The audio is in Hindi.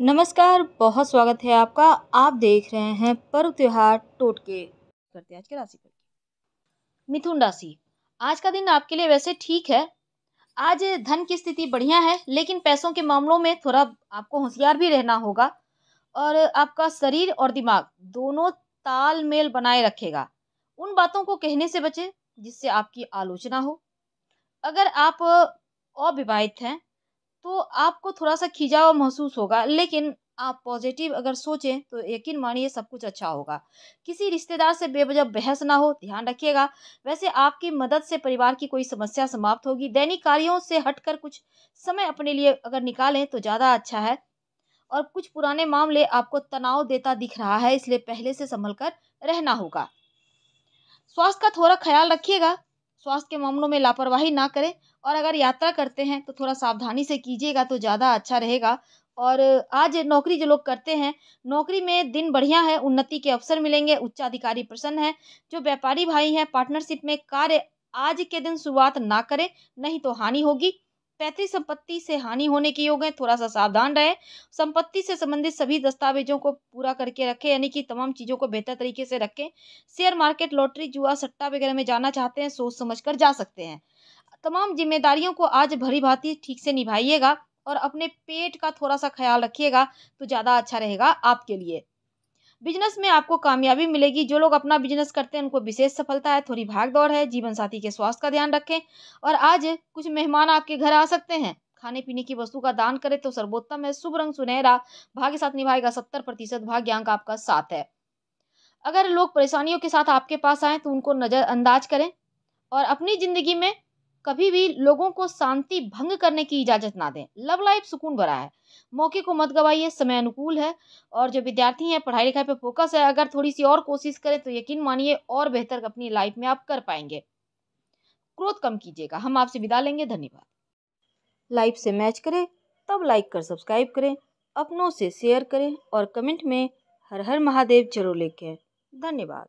नमस्कार बहुत स्वागत है आपका आप देख रहे हैं पर्व त्योहार टोटके करते आज के राशि पर मिथुन राशि आज का दिन आपके लिए वैसे ठीक है आज धन की स्थिति बढ़िया है लेकिन पैसों के मामलों में थोड़ा आपको होशियार भी रहना होगा और आपका शरीर और दिमाग दोनों तालमेल बनाए रखेगा उन बातों को कहने से बचे जिससे आपकी आलोचना हो अगर आप अविवाहित हैं तो आपको थोड़ा सा खिंचाव महसूस होगा लेकिन आप पॉजिटिव अगर सोचें तो यकीन मानिए सब कुछ अच्छा होगा किसी रिश्तेदार से बेवजह बहस ना हो ध्यान रखिएगा वैसे आपकी मदद से परिवार की कोई समस्या समाप्त होगी दैनिक कार्यों से हटकर कुछ समय अपने लिए अगर निकालें तो ज़्यादा अच्छा है और कुछ पुराने मामले आपको तनाव देता दिख रहा है इसलिए पहले से संभल कर रहना होगा स्वास्थ्य का थोड़ा ख्याल रखिएगा स्वास्थ्य के मामलों में लापरवाही ना करें और अगर यात्रा करते हैं तो थोड़ा सावधानी से कीजिएगा तो ज़्यादा अच्छा रहेगा और आज नौकरी जो लोग करते हैं नौकरी में दिन बढ़िया है उन्नति के अवसर मिलेंगे उच्च अधिकारी प्रसन्न है जो व्यापारी भाई हैं पार्टनरशिप में कार्य आज के दिन शुरुआत ना करें नहीं तो हानि होगी पैतृक संपत्ति से हानि होने के योग है थोड़ा सा सावधान रहें संपत्ति से संबंधित सभी दस्तावेजों को पूरा करके रखें यानी कि तमाम चीज़ों को बेहतर तरीके से रखें शेयर मार्केट लॉटरी जुआ सट्टा वगैरह में जाना चाहते हैं सोच समझ कर जा सकते हैं तमाम जिम्मेदारियों को आज भरी भांति ठीक से निभाइएगा और अपने पेट का थोड़ा सा ख्याल रखिएगा तो ज़्यादा अच्छा रहेगा आपके लिए बिजनेस में आपको कामयाबी मिलेगी जो लोग अपना बिजनेस करते हैं उनको विशेष सफलता है थोड़ी भाग दौड़ है जीवन साथी के स्वास्थ्य का ध्यान रखें और आज कुछ मेहमान आपके घर आ सकते हैं खाने पीने की वस्तु का दान करें तो सर्वोत्तम है शुभ रंग सुनहरा भाग्य साथ निभाएगा सत्तर प्रतिशत भाग्यांक आपका साथ है अगर लोग परेशानियों के साथ आपके पास आए तो उनको नज़रअंदाज करें और अपनी ज़िंदगी में कभी भी लोगों को शांति भंग करने की इजाज़त ना दें लव लाइफ सुकून भरा है मौके को मत गवाइए समय अनुकूल है और जो विद्यार्थी हैं पढ़ाई लिखाई पे फोकस है अगर थोड़ी सी और कोशिश करें तो यकीन मानिए और बेहतर अपनी लाइफ में आप कर पाएंगे क्रोध कम कीजिएगा हम आपसे विदा लेंगे धन्यवाद लाइफ से मैच करें तब लाइक कर सब्सक्राइब करें अपनों से शेयर करें और कमेंट में हर हर महादेव जरूर लिखें धन्यवाद